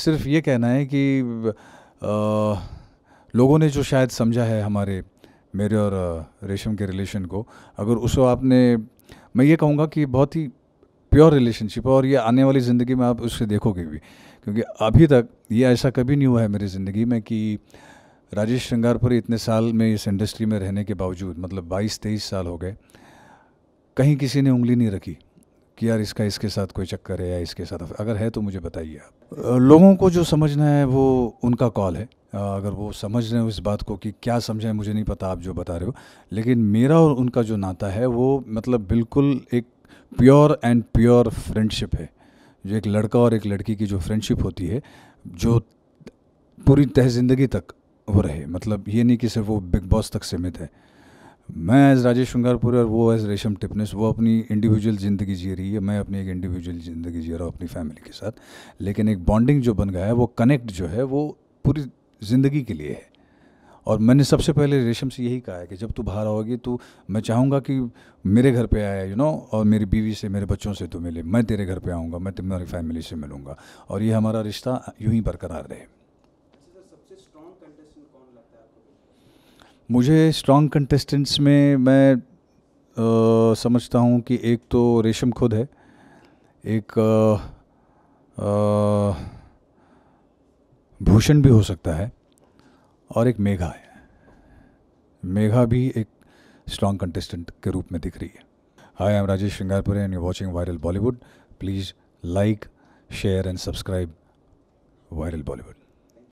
सिर्फ ये कहना है कि आ, लोगों ने जो शायद समझा है हमारे मेरे और रेशम के रिलेशन को अगर उसको आपने मैं ये कहूँगा कि बहुत ही प्योर रिलेशनशिप है और ये आने वाली ज़िंदगी में आप उससे देखोगे भी क्योंकि अभी तक ये ऐसा कभी नहीं हुआ है मेरी ज़िंदगी में कि राजेश श्रृंगारपुरी इतने साल में इस इंडस्ट्री में रहने के बावजूद मतलब बाईस तेईस साल हो गए कहीं किसी ने उंगली नहीं रखी कि यार इसका इसके साथ कोई चक्कर है या इसके साथ अगर है तो मुझे बताइए आप लोगों को जो समझना है वो उनका कॉल है अगर वो समझ रहे हो इस बात को कि क्या समझा है मुझे नहीं पता आप जो बता रहे हो लेकिन मेरा और उनका जो नाता है वो मतलब बिल्कुल एक प्योर एंड प्योर फ्रेंडशिप है जो एक लड़का और एक लड़की की जो फ्रेंडशिप होती है जो पूरी तह ज़िंदगी तक वो रहे मतलब ये नहीं कि सिर्फ वो बिग बॉस तक सीमित है मैं एज राजेश श्रृंगारपुर और वो एज रेशम टिपनेस वो अपनी इंडिविजुअल ज़िंदगी जी रही है मैं अपनी एक इंडिविजुअल ज़िंदगी जी रहा हूँ अपनी फैमिली के साथ लेकिन एक बॉन्डिंग जो बन गया है वो कनेक्ट जो है वो पूरी ज़िंदगी के लिए है और मैंने सबसे पहले रेशम से यही कहा है कि जब तू बाहर आओगी तो मैं चाहूँगा कि मेरे घर पे आया यू नो और मेरी बीवी से मेरे बच्चों से तो मिले मैं तेरे घर पे आऊँगा मैं तुम्हारी फैमिली से मिलूँगा और ये हमारा रिश्ता यूँ ही बरकरार रहे मुझे स्ट्रॉन्ग कंटेस्टेंट्स में मैं आ, समझता हूँ कि एक तो रेशम खुद है एक भूषण भी हो सकता है और एक मेघा है मेघा भी एक स्ट्रॉन्ग कंटेस्टेंट के रूप में दिख रही है hi I am Rajesh Shringarpure and you watching viral Bollywood please like share and subscribe viral Bollywood